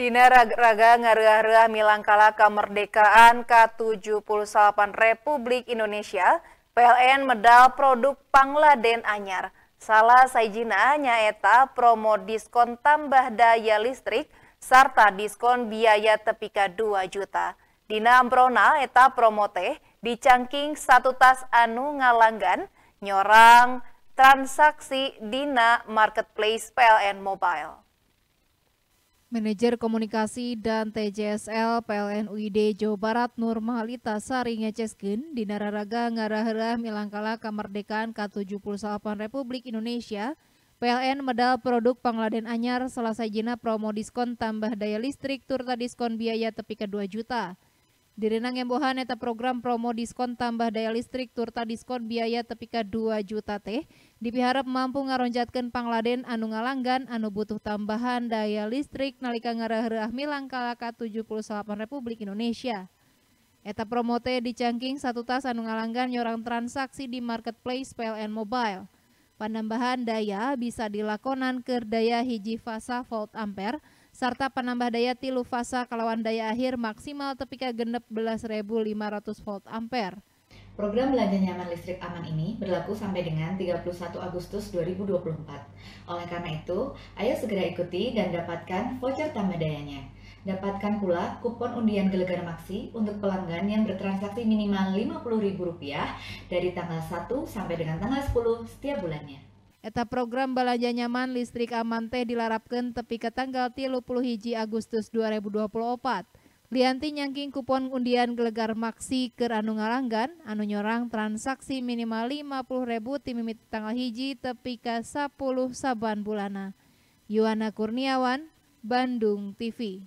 Dina raga ngaruh-ngaruh milangkala kemerdekaan ke-78 Republik Indonesia, PLN medal produk Pangladen Anyar. Salah saijina nyaeta promo diskon tambah daya listrik serta diskon biaya tepika 2 juta. Dina amprona eta promo teh dicangking satu tas anu ngalanggan nyorang transaksi dina marketplace PLN Mobile. Manajer Komunikasi dan TJSL PLN UID Jawa Barat Mahalita Sari Ngeceskin di Nararaga ngarahrah milangkala kamerdekaan k 78 Republik Indonesia PLN medal produk Pangladen Anyar selasa jina promo diskon tambah daya listrik turta diskon biaya tepi ke 2 juta. Di Renang Embohan eta program promo diskon tambah daya listrik turta diskon biaya tepika 2 juta teh dipiharap mampu ngaronjatkan Pangladen anu ngalanggan anu butuh tambahan daya listrik nalika ngaraheureuh milang kalaka 78 Republik Indonesia. Eta promo teh dicangking satu tas anu ngalanggan nyorang transaksi di marketplace PLN Mobile. Penambahan daya bisa dilakonan ke daya hiji fasa volt ampere serta penambah daya tilu fasa kelawan daya akhir maksimal tepika genep 11.500 volt ampere. Program belanja nyaman listrik aman ini berlaku sampai dengan 31 Agustus 2024. Oleh karena itu, ayo segera ikuti dan dapatkan voucher tambah dayanya. Dapatkan pula kupon undian Gelegar Maksi untuk pelanggan yang bertransaksi minimal Rp50.000 dari tanggal 1 sampai dengan tanggal 10 setiap bulannya. Eta program belanja nyaman listrik aman teh dilarapkan tepi ke tanggal 30 hiji Agustus 2024. Lianti nyangking kupon undian gelegar maksi ke anu ngalanggan, anu nyorang transaksi minimal 50 ribu timimit tanggal hiji tepi ke 10 saban bulana. Yuana Kurniawan, Bandung TV.